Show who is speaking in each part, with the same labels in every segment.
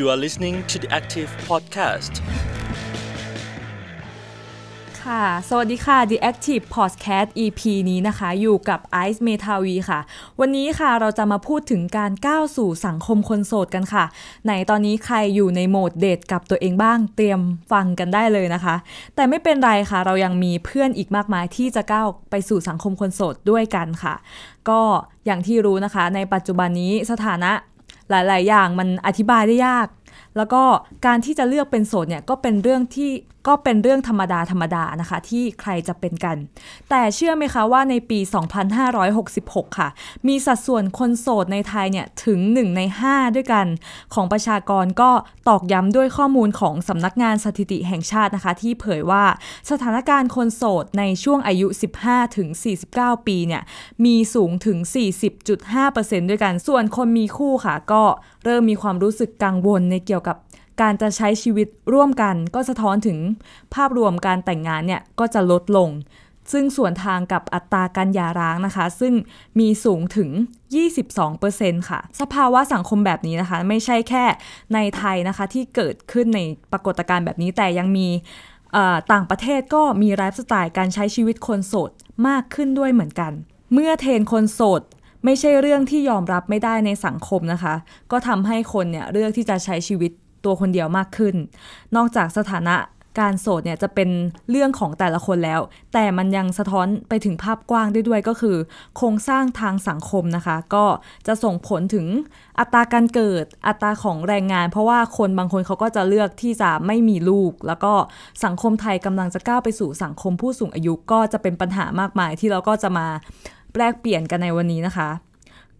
Speaker 1: You are listening to the Active Podcast
Speaker 2: ค่ะ สวัสดีค่ะ The Active Podcast EP นี้นะคะอยู่กับ Ice m e t a v i ค่ะ วันนี้ค่ะเราจะมาพูดถึงการก้าวสู่สังคมคนโสดกันค่ะ ไหนตอนนี้ใครอยู่ในโหมดเดทกับตัวเองบ้างเตรียมฟังกันได้เลยนะคะ แต่ไม่เป็นไรค่ะเรายังมีเพื่อนอีกมากมายที่จะก้าวไปสู่สังคมคนโสดด้วยกันค่ะ ก็อย่างที่รู้นะคะ ในปัจจุบันนี้สถานะหลายๆอย่างมันอธิบายได้ยาก แล้วก็การที่จะเลือกเป็นโสดเนี่ย ก็เป็นเรื่องที่ก็เป็นเรื่องธรรมดาธรรมดานะคะ ที่ใครจะเป็นกัน แต่เชื่อไหมคะว่าในปี 2566 ค่ะ มีสัดส่วนคนโสดในไทยเนี่ยถึง 1 ใน 5 ด้วยกัน ของประชากรก็ตอกย้ำด้วยข้อมูลของสำนักงานสถิติแห่งชาตินะคะ ที่เผยว่าสถานการณ์คนโสดในช่วงอายุ 15 ถึง 49 ปีเนี่ยมีสูงถึง 40.5%ด้วยกันส่วนคนมีคู่ค่ะ ก็เริ่มมีความรู้สึกกังวลในเกี่ยวกับการจะใช้ชีวิตร่วมกันก็สะท้อนถึงภาพรวมการแต่งงานเนี่ย ก็จะลดลง ซึ่งส่วนทางกับอัตราการหย่าร้างนะคะ ซึ่งมีสูงถึง 22%ค่ะ สภาวะสังคมแบบนี้นะคะ ไม่ใช่แค่ในไทยนะคะ ที่เกิดขึ้นในปรากฏการณ์แบบนี้ แต่ยังมีต่างประเทศก็มีไลฟ์สไตล์การใช้ชีวิตคนโสดมากขึ้นด้วยเหมือนกัน เมื่อเทนคนโสดไม่ใช่เรื่องที่ยอมรับไม่ได้ในสังคมนะคะ ก็ทำให้คนเนี่ยเลือกที่จะใช้ชีวิตตัวคนเดียวมากขึ้น นอกจากสถานะการโสดเนี่ยจะเป็นเรื่องของแต่ละคนแล้ว แต่มันยังสะท้อนไปถึงภาพกว้างด้วยด้วยก็คือ โครงสร้างทางสังคมนะคะ ก็จะส่งผลถึงอัตราการเกิด อัตราของแรงงาน เพราะว่าคนบางคนเขาก็จะเลือกที่จะไม่มีลูก แล้วก็สังคมไทยกำลังจะก้าวไปสู่สังคมผู้สูงอายุ ก็จะเป็นปัญหามากมายที่เราก็จะมาแปลกเปลี่ยนกันในวันนี้นะคะ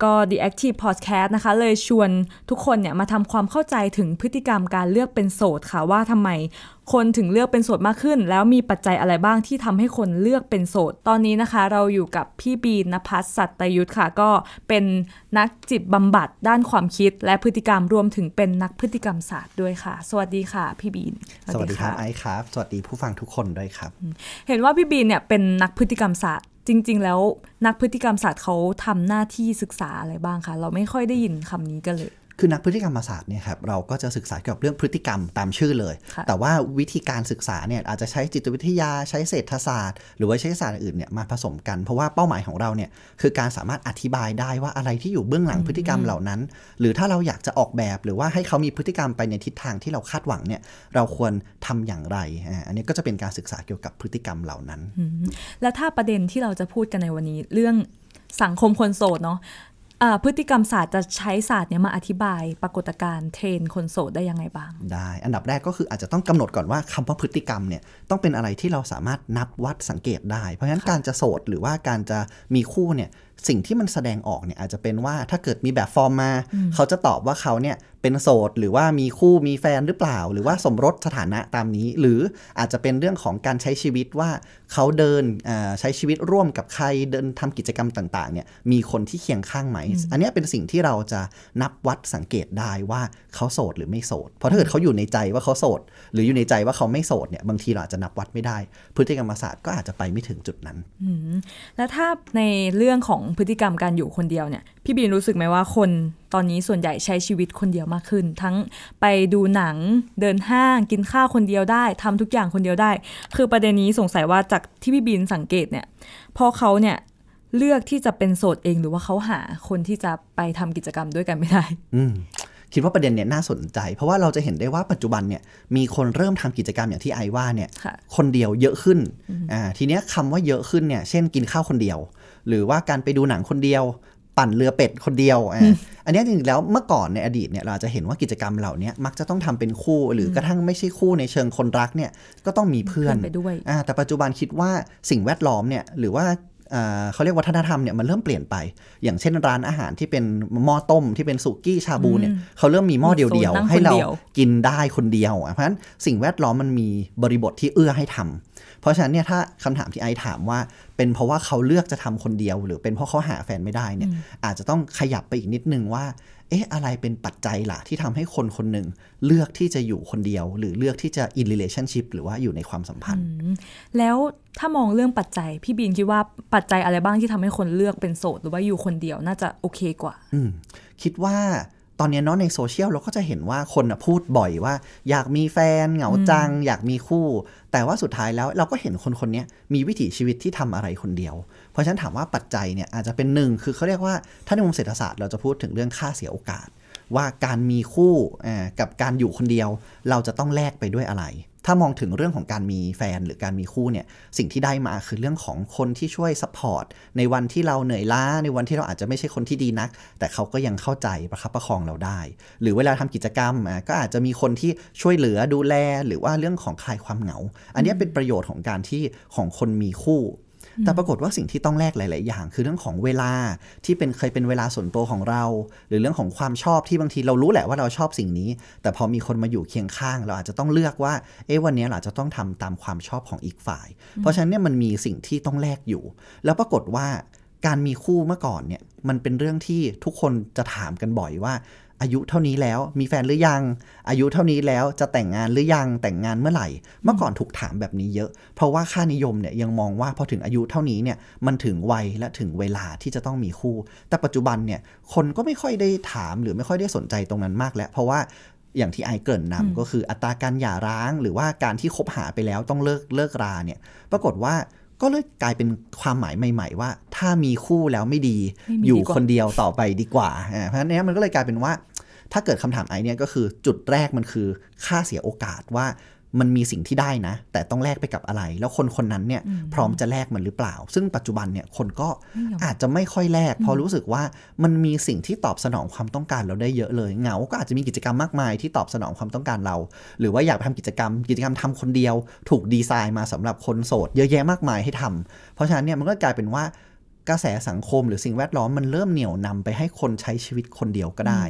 Speaker 2: ก็ The Active Podcast นะคะเลยชวนทุกคนเนี่ย มาทำความเข้าใจถึงพฤติกรรมการเลือกเป็นโสดค่ะ ว่าทำไมคนถึงเลือกเป็นโสดมากขึ้น แล้วมีปัจจัยอะไรบ้างที่ทำให้คนเลือกเป็นโสดตอนนี้นะคะเราอยู่กับพี่บีนภัสสัตยุทธ์ค่ะ ก็เป็นนักจิตบำบัดด้านความคิดและพฤติกรรมรวมถึงเป็นนักพฤติกรรมศาสตร์ด้วยค่ะ สวัสดีค่ะ พี่บีน
Speaker 1: สวัสดีค่ะไอซ์ครับสวัสดีผู้ฟังทุกคนด้วยครับ
Speaker 2: เห็นว่าพี่บีนเนี่ยเป็นนักพฤติกรรมศาสตร์จริงๆ แล้วนักพฤติกรรมศาสตร์เขาทำหน้าที่ศึกษาอะไรบ้างคะ เราไม่ค่อยได้ยินคำนี้กันเลย
Speaker 1: คือนักพฤติกรรมศาสตร์เนี่ยครับเราก็จะศึกษาเกี่ยวกับเรื่องพฤติกรรมตามชื่อเลย แต่ว่าวิธีการศึกษาเนี่ยอาจจะใช้จิตวิทยาใช้เศรษฐศาสตร์ หรือว่าใช้ศาสตร์อื่นเนี่ยมาผสมกันเพราะว่าเป้าหมายของเราเนี่ยคือการสามารถอธิบายได้ว่าอะไรที่อยู่เบื้องหลังพฤติกรรมเหล่านั้น หรือถ้าเราอยากจะออกแบบหรือว่าให้เขามีพฤติกรรมไปในทิศทางที่เราคาดหวังเนี่ยเราควรทำอย่างไรอันนี้ก็จะเป็นการศึกษาเกี่ยวกับพฤติกรรมเหล่านั้น
Speaker 2: แล้วถ้าประเด็นที่เราจะพูดกันในวันนี้ เรื่องสังคมคนโสดเนาะพฤติกรรมศาสตร์จะใช้ศาสตร์เนี้ยมาอธิบาย ปรากฏการณ์เทรนคนโสดได้ยังไงบ้าง
Speaker 1: ได้ อันดับแรกก็คืออาจจะต้องกำหนดก่อนว่า คำว่าพฤติกรรมเนี่ยต้องเป็นอะไรที่เราสามารถนับวัดสังเกตได้ เพราะฉะนั้นการจะโสดหรือว่าการจะมีคู่เนี่ยสิ่งที่มันแสดงออกเนี่ยอาจจะเป็นว่าถ้าเกิดมีแบบฟอร์มมา เขาจะตอบว่าเขาเนี่ยเป็นโสด หรือว่ามีคู่มีแฟนหรือเปล่า หรือว่าสมรสสถานะตามนี้หรืออาจจะเป็นเรื่องของการใช้ชีวิตว่า เขาเดินใช้ชีวิตร่วมกับใครเดินทำกิจกรรมต่างๆเนี่ยมีคนที่เคียงข้างไหม อันนี้เป็นสิ่งที่เราจะนับวัดสังเกตได้ว่าเขาโสดหรือไม่โสดเพราะถ้าเกิดเขาอยู่ในใจว่าเขาโสด หรืออยู่ในใจว่าเขาไม่โสดเนี่ยบางทีเราอาจจะนับวัดไม่ได้พฤติกรรมศาสตร์ก็อาจจะไปไม่ถึงจุดนั้น
Speaker 2: แล้วถ้าในเรื่องของพฤติกรรมการอยู่คนเดียวเนี่ยพี่บีนรู้สึกไหมว่า คนตอนนี้ส่วนใหญ่ใช้ชีวิตคนเดียวมากขึ้น ทั้งไปดูหนังเดินห้าง กินข้าวคนเดียวได้ทำทุกอย่างคนเดียวได้ คือประเด็นนี้สงสัยว่าจากที่พี่บีนสังเกตเนี่ยพอเขาเนี่ยเลือกที่จะเป็นโสดเอง หรือว่าเขาหาคนที่จะไปทำ
Speaker 1: กิจกรรมด้วยกันไม่ได้อืคิดว่าประเด็นเนี่ยน่าสนใจเพราะว่าเราจะเห็นได้ว่าปัจจุบันเนี่ยมีคนเริ่มทำกิจกรรมอย่างที่ไอว่าเนี่ยคนเดียวเยอะขึ้นอ่าทีเนี้ยคำว่าเยอะขึ้นเนี่ยเช่นกินข้าวคนเดียวหรือว่าการไปดูหนังคนเดียวปั่นเรือเป็ดคนเดียว อันนี้จริงๆแล้วเมื่อก่อนในอดีตเนี่ยเราจะเห็นว่ากิจกรรมเหล่านี้มักจะต้องทำเป็นคู่หรือกระทั่งไม่ใช่คู่ในเชิงคนรักเนี่ยก็ต้องมีเพื่อนไปด้วยแต่ปัจจุบันคิดว่าสิ่งแวดล้อมเนี่ยหรือว่าเขาเรียกวัฒนธรรมเนี่ยมันเริ่มเปลี่ยนไปอย่างเช่นร้านอาหารที่เป็นหม้อต้มที่เป็นสุกี้ชาบูเนี่ยเขาเริ่มมีหม้อเดียวๆให้เรากินได้คนเดียวเพราะฉะนั้นสิ่งแวดล้อมมันมีบริบทที่เอื้อให้ทำ เพราะฉะนั้นเนี่ยถ้าคำถามที่ไอถามว่าเป็นเพราะว่าเขาเลือกจะทำคนเดียว หรือเป็นเพราะเขาหาแฟนไม่ได้เนี่ยอาจจะต้องขยับไปอีกนิดนึงว่าเอ๊ะอะไรเป็นปัจจัยล่ะ ที่ทำให้คนคนหนึ่งเลือกที่จะอยู่คนเดียว หรือเลือกที่จะ in relationship หรือว่าอยู่ในความสัมพันธ์
Speaker 2: แล้วถ้ามองเรื่องปัจจัย พี่บีนคิดว่าปัจจัยอะไรบ้างที่ทำให้คนเลือกเป็นโสดหรือว่าอยู่คนเดียวน่าจะโอเคกว่า
Speaker 1: อืคิดว่าตอนนี้เนาะในโซเชียลเราก็จะเห็นว่าคนพูดบ่อยว่า อยากมีแฟนเหงาจัง อยากมีคู่ แต่ว่าสุดท้ายแล้วเราก็เห็นคนคนนี้มีวิถีชีวิตที่ทำอะไรคนเดียว เพราะฉะนั้นถามว่าปัจจัยเนี่ยอาจจะเป็นหนึ่งคือเขาเรียกว่า ถ้าในมุมเศรษฐศาสตร์เราจะพูดถึงเรื่องค่าเสียโอกาส ว่าการมีคู่กับการอยู่คนเดียวเราจะต้องแลกไปด้วยอะไรถ้ามองถึงเรื่องของการมีแฟน หรือการมีคู่เนี่ยสิ่งที่ได้มาคือเรื่องของคนที่ช่วยซัพพอร์ตในวันที่เราเหนื่อยล้า ในวันที่เราอาจจะไม่ใช่คนที่ดีนัก แต่เขาก็ยังเข้าใจประคับประคองเราได้ หรือเวลาทำกิจกรรมก็อาจจะมีคนที่ช่วยเหลือดูแล หรือว่าเรื่องของคลายความเหงาอันนี้เป็นประโยชน์ของการที่ของคนมีคู่แต่ปรากฏว่าสิ่งที่ต้องแลกหลาย ๆ อย่างคือเรื่องของเวลาที่เป็นเคยเป็นเวลาส่วนตัวของเรา หรือเรื่องของความชอบที่บางทีเรารู้แหละ ว่าเราชอบสิ่งนี้ แต่พอมีคนมาอยู่เคียงข้างเราอาจจะต้องเลือกว่า เอ๊ะวันนี้เราจะต้องทำตามความชอบของอีกฝ่าย เพราะฉะนั้นเนี่ยมันมีสิ่งที่ต้องแลกอยู่ แล้วปรากฏว่าการมีคู่เมื่อก่อนเนี่ยมันเป็นเรื่องที่ทุกคนจะถามกันบ่อยว่าอายุเท่านี้แล้วมีแฟนหรือยัง อายุเท่านี้แล้วจะแต่งงานหรือยังแต่งงานเมื่อไหร่เมื่อก่อนถูกถามแบบนี้เยอะ เพราะว่าค่านิยมเนี่ยยังมองว่าพอถึงอายุเท่านี้เนี่ยมันถึงวัยและถึงเวลาที่จะต้องมีคู่ แต่ปัจจุบันเนี่ยคนก็ไม่ค่อยได้ถามหรือไม่ค่อยได้สนใจตรงนั้นมากแล้ว เพราะว่าอย่างที่ไอเกินนำ ก็คืออัตราการหย่าร้างหรือว่าการที่คบหาไปแล้วต้องเลิกเลิกราเนี่ยปรากฏว่าก็เลยกลายเป็นความหมายใหม่ๆ ว่า ถ้ามีคู่แล้วไม่ดี อยู่คนเดียวต่อไปดีกว่า เพราะฉะนั้นมันก็เลยกลายเป็นว่า ถ้าเกิดคำถามไอเนี่ยก็คือจุดแรกมันคือค่าเสียโอกาสว่ามันมีสิ่งที่ได้นะ แต่ต้องแลกไปกับอะไร แล้วคนคนนั้นเนี่ย พร้อมจะแลกมันหรือเปล่า ซึ่งปัจจุบันเนี่ยคนก็อาจจะไม่ค่อยแลกพอรู้สึกว่ามันมีสิ่งที่ตอบสนองความต้องการเราได้เยอะเลยเหงา ก็อาจจะมีกิจกรรมมากมายที่ตอบสนองความต้องการเราหรือว่าอยากทำกิจกรรม กิจกรรมทำคนเดียว ถูกดีไซน์มาสำหรับคนโสด เยอะแยะมากมายให้ทำ เพราะฉะนั้นเนี่ยมันก็กลายเป็นว่ากระแสสังคมหรือสิ่งแวดล้อมมันเริ่มเหนี่ยวนำไปให้คนใช้ชีวิตคนเดียวก็ได้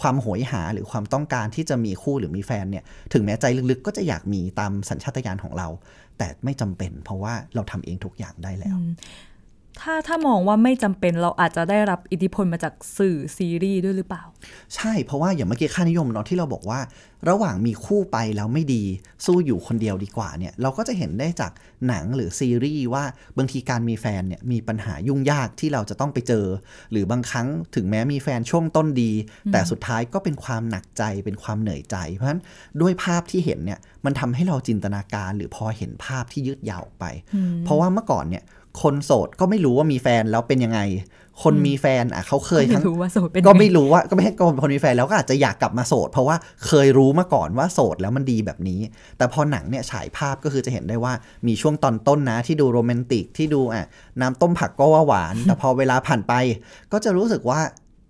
Speaker 1: ความโหยหาหรือความต้องการที่จะมีคู่หรือมีแฟนเนี่ย ถึงแม้ใจลึกๆก็จะอยากมีตามสัญชาตญาณของเรา แต่ไม่จำเป็นเพราะว่าเราทำเองทุกอย่างได้แล้ว
Speaker 2: ถ้าถ้ามองว่าไม่จำเป็นเราอาจจะได้รับอิทธิพลมาจากสื่อซีรีส์
Speaker 1: ด้วยหรือเปล่า ใช่เพราะว่าอย่างเมื่อกี้ค่านิยมเนาะที่เราบอกว่า ระหว่างมีคู่ไปแล้วไม่ดี สู้อยู่คนเดียวดีกว่าเนี่ยเราก็จะเห็นได้จากหนังหรือซีรีส์ว่าบางทีการมีแฟนเนี่ยมีปัญหายุ่งยากที่เราจะต้องไปเจอ หรือบางครั้งถึงแม้มีแฟนช่วงต้นดี แต่สุดท้ายก็เป็นความหนักใจเป็นความเหนื่อยใจ เพราะฉะนั้นด้วยภาพที่เห็นเนี่ยมันทำให้เราจินตนาการ หรือพอเห็นภาพที่ยืดยาวออกไป เพราะว่าเมื่อก่อนเนี่ยคนโสดก็ไม่รู้ว่ามีแฟนแล้วเป็นยังไง คนมีแฟนอ่ะเขาเคยทั้งก็ไม่รู้ว่า ก็ไม่ให้ก็คนมีแฟน แล้วก็อาจจะอยากกลับมาโสด เพราะว่าเคยรู้มาก่อนว่าโสดแล้วมันดีแบบนี้ แต่พอหนังเนี่ยฉายภาพก็คือจะเห็นได้ว่ามีช่วงตอนต้นนะที่ดูโรแมนติกที่ดูอ่ะน้ำต้มผักก็ว่าหวานแต่พอเวลาผ่านไป ก็จะรู้สึกว่า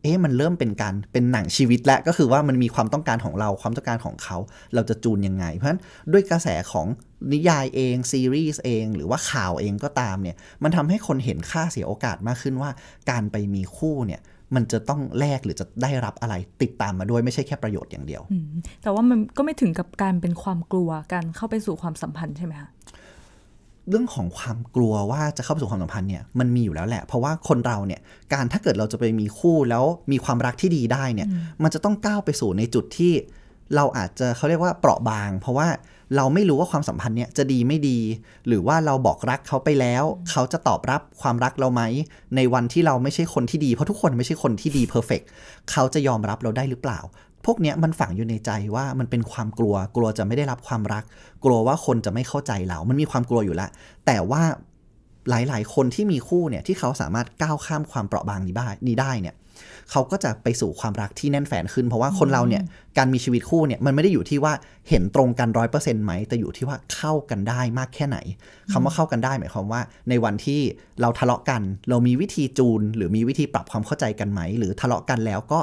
Speaker 1: เอ๊ะมันเริ่มเป็นการเป็นหนังชีวิตและก็คือว่ามันมีความต้องการของเราความต้องการของเขาเราจะจูนยังไง เพราะฉะนั้นด้วยกระแสของนิยายเอง ซีรีส์เอง หรือว่าข่าวเองก็ตามเนี่ย มันทำให้คนเห็นค่าเสียโอกาสมากขึ้นว่า การไปมีคู่เนี่ยมันจะต้องแลกหรือจะได้รับอะไรติดตามมาด้วยไม่ใช่แค่ประโยชน์อย่างเดียว
Speaker 2: แต่ว่ามันก็ไม่ถึงกับการเป็นความกลัวการเข้าไปสู่ความสัมพันธ์ใช่ไหมคะ
Speaker 1: เรื่องของความกลัวว่าจะเข้าไปสู่ความสัมพันธ์เนี่ยมันมีอยู่แล้วแหละเพราะว่าคนเราเนี่ยการถ้าเกิดเราจะไปมีคู่แล้วมีความรักที่ดีได้เนี่ย มันจะต้องก้าวไปสู่ในจุดที่ เราอาจจะเขาเรียกว่าเปราะบาง เพราะว่าเราไม่รู้ว่าความสัมพันธ์เนี่ยจะดีไม่ดี หรือว่าเราบอกรักเขาไปแล้ว เขาจะตอบรับความรักเราไหมในวันที่เราไม่ใช่คนที่ดี เพราะทุกคนไม่ใช่คนที่ดีเพอร์เฟกเขาจะยอมรับเราได้หรือเปล่า พวกเนี้ยมันฝังอยู่ในใจว่ามันเป็นความกลัว กลัวจะไม่ได้รับความรัก กลัวว่าคนจะไม่เข้าใจเรา มันมีความกลัวอยู่ละ แต่ว่าหลาย ๆ คนที่มีคู่เนี่ยที่เขาสามารถก้าวข้ามความเปราะบางนี้ได้นี้ได้เนี่ยเขาก็จะไปสู่ความรักที่แน่นแฟนขึ้น เพราะว่าคนเราเนี่ยการมีชีวิตคู่เนี่ยมันไม่ได้อยู่ที่ว่าเห็นตรงกันร้อยเปอร์เซ็นต์ไหมแต่อยู่ที่ว่าเข้ากันได้มากแค่ไหน คำว่าเข้ากันได้หมายความว่า ในวันที่เราทะเลาะกัน เรามีวิธีจูนหรือมีวิธีปรับความเข้าใจกันไหมหรือทะเลาะกันแล้วก็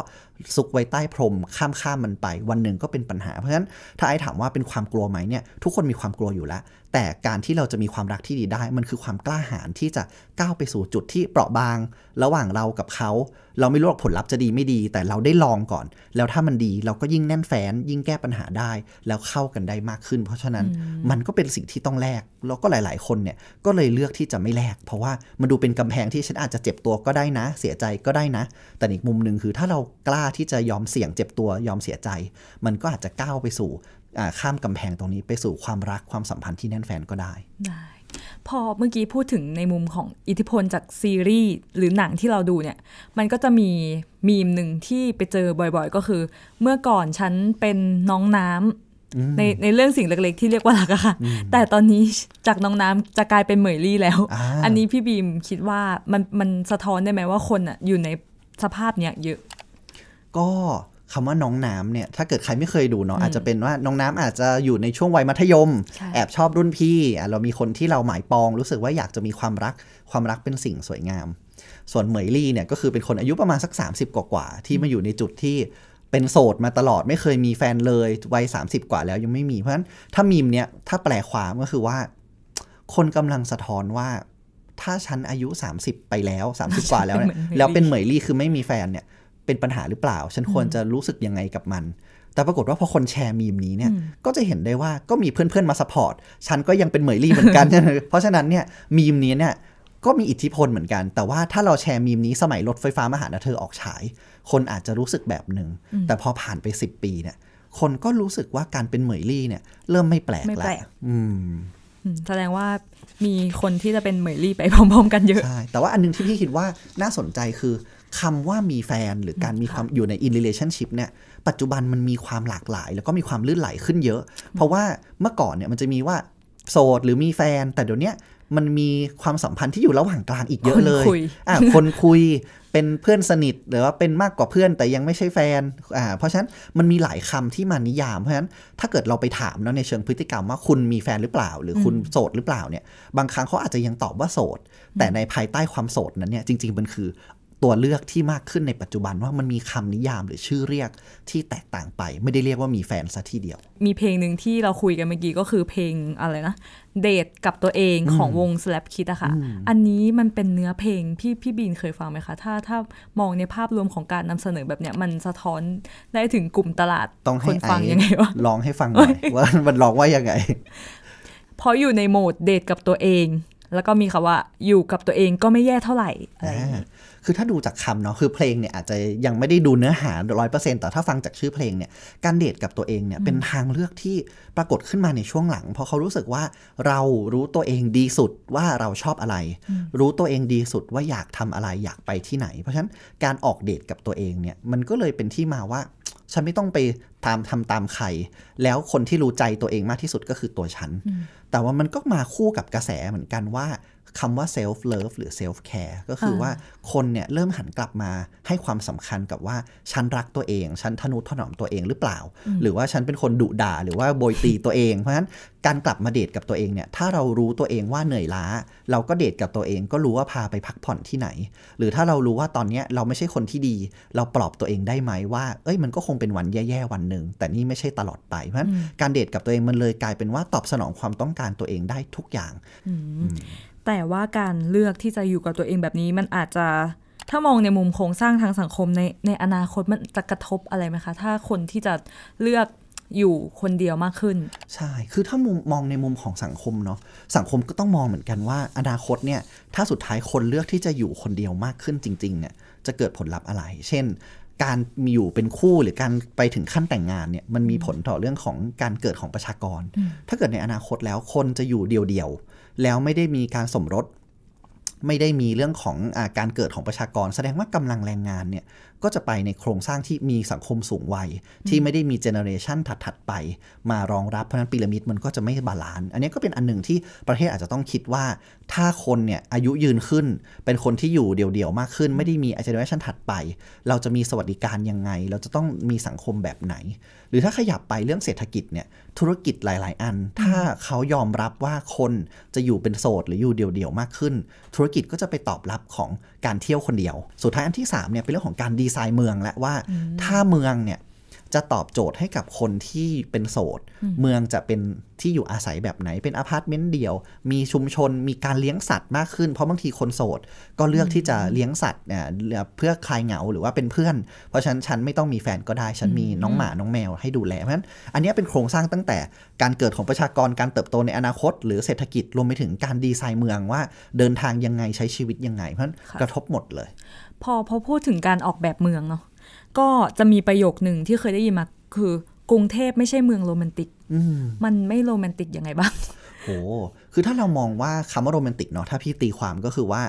Speaker 1: ซุกไว้ใต้พรมข้ามข้ามมันไป วันหนึ่งก็เป็นปัญหาเพราะฉะนั้นถ้าไอ้ถามว่าเป็นความกลัวไหมเนี่ยทุกคนมีความกลัวอยู่แล้วแต่การที่เราจะมีความรักที่ดีได้ มันคือความกล้าหาญที่จะก้าวไปสู่จุดที่เปราะบางระหว่างเรากับเขาเราไม่รู้ผลลัพธ์จะดีไม่ดีแต่เราได้ลองก่อน แล้วถ้ามันดีเราก็ยิยิ่งแน่นแฟนยิ่งแก้ปัญหาได้แล้วเข้ากันได้มากขึ้น เพราะฉะนั้นมันก็เป็นสิ่งที่ต้องแลกแล้วก็หลายๆ คนเนี่ยก็เลยเลือกที่จะไม่แลกเพราะว่ามันดูเป็นกำแพงที่ฉันอาจจะเจ็บตัวก็ได้นะเสียใจก็ได้นะ แต่อีกมุมหนึ่งคือถ้าเรากล้าที่จะยอมเสี่ยงเจ็บตัวยอมเสียใจ มันก็อาจจะก้าวไปสู่ข้ามกำแพงตรงนี้ไปสู่ความรักความสัมพันธ์ที่แน่นแฟนก็ได้
Speaker 2: ได้พอเมื่อกี้พูดถึงในมุมของอิทธิพลจากซีรีส์หรือหนังที่เราดูเนี่ย มันก็จะมีมีมหนึ่งที่ไปเจอบ่อย ๆก็คือ เมื่อก่อนฉันเป็นน้องน้ำในในเรื่องสิ่งเล็กๆ ที่เรียกว่าหลักอะค่ะ แต่ตอนนี้จากน้องน้ำจะกลายเป็นเหมยลี่แล้วออันนี้พี่บีมคิดว่ามันมันสะท้อนได้ไหมว่าคนอะอยู่ในสภาพเนี้ยเยอะ
Speaker 1: ก็คำว่าน้องน้ำเนี่ยถ้าเกิดใครไม่เคยดูเนาะอาจจะเป็นว่าน้องน้ำอาจจะอยู่ในช่วงวัยมัธยม แอบชอบรุ่นพี่เรา มีคนที่เราหมายปองรู้สึกว่าอยากจะมีความรักความรักเป็นสิ่งสวยงาม ส่วนเหมยลี่เนี่ยก็คือเป็นคนอายุประมาณสัก 30 กว่ากว่าที่มาอยู่ในจุดที่เป็นโสดมาตลอดไม่เคยมีแฟนเลยวัย30 กว่าแล้วยังไม่มีเพราะฉะนั้นถ้ามีมเนี่ยถ้าแปลความก็คือว่า คนกำลังสะท้อนว่า ถ้าฉันอายุ 30 ไปแล้ว 30 กว่าแล้วเนี่ยแล้วเป็นเหมยลี่คือไม่มีแฟนเนี่ยเป็นปัญหาหรือเปล่า ฉันควรจะรู้สึกยังไงกับมัน แต่ปรากฏว่าพอคนแชร์มีมนี้เนี่ยก็จะเห็นได้ว่าก็มีเพื่อนๆมาสปอร์ตฉันก็ยังเป็นเหมยลี่เหมือนกันเพราะฉะนั้นเนี่ยมีมนี้เนี่ย ก็มีอิทธิพลเหมือนกัน แต่ว่าถ้าเราแชร์มีมนี้สมัยรถไฟฟ้ามาหาเธอออกฉาย คนอาจจะรู้สึกแบบหนึ่ง แต่พอผ่านไป 10 ปีเนี่ยคนก็รู้สึกว่าการเป็นเหมยลี่เนี่ย เริ่มไม่แปลกแล้ว
Speaker 2: แสดงว่ามีคนที่จะเป็นเหมยลี่ไปพร้อมๆกั
Speaker 1: นเยอะใช่แต่ว่าอันนึงที่พี่คิดว่าน่าสนใจคือคำว่ามีแฟนหรือการมีความอยู่ในอินเ l a t i ั่นชิพเนี่ย ปัจจุบันมันมีความหลากหลายแล้วก็มีความลื่นไหลขึ้นเยอะ เพราะว่าเมื่อก่อนเนี่ยมันจะมีว่าโสดหรือมีแฟน แต่เดี๋ยวนี้มันมีความสัมพันธ์ที่อยู่ระหว่างกลางอีกเยอะเลยอ่าคนคุยเป็นเพื่อนสนิทหรือว่าเป็นมากกว่าเพื่อน แต่ยังไม่ใช่แฟนอ่าเพราะฉะนั้นมันมีหลายคำที่มานิยามเพราะฉะนั้นถ้าเกิดเราไปถามเนาะในเชิงพฤติกรรมว่าคุณมีแฟนหรือเปล่าหรือคุณโสดหรือเปล่าเนี่ยบางครั้งเขาอาจจะยังตอบว่าโสด แต่ในภายใต้ความโสดนั้นเนี่ยจริงๆ มันคือตัวเลือกที่มากขึ้นในปัจจุบันว่ามันมีคำนิยามหรือชื่อเรียกที่แตกต่างไป ไม่ได้เรียกว่ามีแฟนซะทีเดียว
Speaker 2: มีเพลงหนึ่งที่เราคุยกันเมื่อกี้ก็คือเพลงอะไรนะเดทกับตัวเองของวง slap kid อะค่ะอันนี้มันเป็นเนื้อเพลงพี่พี่บีนเคยฟังไหมคะ ถ้าถ้ามองในภาพรวมของการนำเสนอแบบเนี้ยมันสะท้อนได้ถึงกลุ่มตลาดต้องคนฟังยังไงวะลองให้ฟังหน่อย
Speaker 1: ว่ามันลองว่ายังไง
Speaker 2: เพราะอยู่ในโหมดเดทกับตัวเองแล้วก็มีคำว่าอยู่กับต
Speaker 1: ัวเองก็ไม่แย่เท่าไหร่อะไรคือถ้าดูจากคำเนาะคือเพลงเนี่ยอาจจะยังไม่ได้ดูเนื้อหาร้อยเปอร์เซ็นต์แต่ถ้าฟังจากชื่อเพลงเนี่ย การเดทกับตัวเองเนี่ยเป็นทางเลือกที่ปรากฏขึ้นมาในช่วงหลัง เพราะเขารู้สึกว่าเรารู้ตัวเองดีสุดว่าเราชอบอะไร รู้ตัวเองดีสุดว่าอยากทำอะไรอยากไปที่ไหน เพราะฉะนั้นการออกเดทกับตัวเองเนี่ยมันก็เลยเป็นที่มาว่าฉันไม่ต้องไปตามทำตามใคร แล้วคนที่รู้ใจตัวเองมากที่สุดก็คือตัวฉัน แต่ว่ามันก็มาคู่กับกระแสเหมือนกันว่าคำว่า self love หรือ self care ก็คือว่าคนเนี่ยเริ่มหันกลับมาให้ความสำคัญกับว่า ฉันรักตัวเอง ฉันทนุถนอมตัวเองหรือเปล่า หรือว่าฉันเป็นคนดุด่า หรือว่าโบยตีตัวเอง เพราะฉะนั้นการกลับมาเดทกับตัวเองเนี่ย ถ้าเรารู้ตัวเองว่าเหนื่อยล้า เราก็เดทกับตัวเองก็รู้ว่าพาไปพักผ่อนที่ไหน หรือถ้าเรารู้ว่าตอนนี้เราไม่ใช่คนที่ดี เราปลอบตัวเองได้ไหมว่า เอ้ยมันก็คงเป็นวันแย่ๆวันหนึ่งแต่นี่ไม่ใช่ตลอดไป เพราะฉะนั้นการเดทกับตัวเองมันเลยกลายเป็นว่าตอบสนองความต้องการตัวเองได้ทุกอย่าง
Speaker 2: แต่ว่าการเลือกที่จะอยู่กับตัวเองแบบนี้มันอาจจะถ้ามองในมุมโครงสร้างทางสังคมในในอนาคตมันจะกระทบอะไรไหมคะ ถ้าคนที่จะเลือกอยู่คนเดียวมากขึ้น
Speaker 1: ใช่คือถ้ามุมมองในมุมของสังคมเนาะสังคมก็ต้องมองเหมือนกันว่าอนาคตเนี่ยถ้าสุดท้ายคนเลือกที่จะอยู่คนเดียวมากขึ้นจริงๆเนี่ยจะเกิดผลลัพธ์อะไร เช่นการมีอยู่เป็นคู่หรือการไปถึงขั้นแต่งงานเนี่ยมันมีผลต่อเรื่องของการเกิดของประชากร ถ้าเกิดในอนาคตแล้วคนจะอยู่เดียววแล้วไม่ได้มีการสมรสไม่ได้มีเรื่องของอาการเกิดของประชากร แสดงว่ากำลังแรงงานเนี่ยก็จะไปในโครงสร้างที่มีสังคมสูงวัยที่ไม่ได้มีเจเนอเรชันถัด ๆ ไป มารองรับเพราะนั้นพีระมิด มันก็จะไม่บาลานซ์อันนี้ก็เป็นอันหนึ่งที่ประเทศอาจจะต้องคิดว่า ถ้าคนเนี่ยอายุยืนขึ้น เป็นคนที่อยู่เดี่ยวๆมากขึ้น ไม่ได้มีเจเนอเรชันถัดไป เราจะมีสวัสดิการ ยังไง เราจะต้องมีสังคมแบบไหน หรือถ้าขยับไปเรื่องเศรษฐกิจเนี่ยธุรกิจหลายๆ อัน ถ้าเขายอมรับว่าคนจะอยู่เป็นโสดหรืออยู่เดี่ยวๆมากขึ้น ธุรกิจก็จะไปตอบรับของการเที่ยวคนเดียว สุดท้ายอันที่ 3เนี่ยเป็นเรื่องของการดีไซน์เมืองและว่าถ้าเมืองเนี่ยจะตอบโจทย์ให้กับคนที่เป็นโสด เมืองจะเป็นที่อยู่อาศัยแบบไหน เป็นอพาร์ตเมนต์เดี่ยว มีชุมชน มีการเลี้ยงสัตว์มากขึ้น เพราะบางทีคนโสดก็เลือกที่จะเลี้ยงสัตว์เนี่ยเพื่อคลายเหงาหรือว่าเป็นเพื่อน เพราะฉะนั้นฉันไม่ต้องมีแฟนก็ได้ ฉันมีน้องหมาน้องแมวให้ดูแล เพราะฉะนั้นอันนี้เป็นโครงสร้างตั้งแต่การเกิดของประชากร การเติบโตในอนาคต หรือเศรษฐกิจรวมไปถึงการดีไซน์เมืองว่าเดินทางยังไงใช้ชีวิตยังไง เพราะฉะนั้นกระทบหมดเลย
Speaker 2: พอพอพูดถึงการออกแบบเมืองเนาะก็จะมีประโยคหนึ่งที่เคยได้ยินมาคือกรุงเทพไม่ใช่เมืองโรแมนติกมันไม่โรแมนติกยังไงบ้าง
Speaker 1: โอ้คือถ้าเรามองว่าคำว่าโรแมนติกเนาะถ้าพี่ตีความก็คือว่า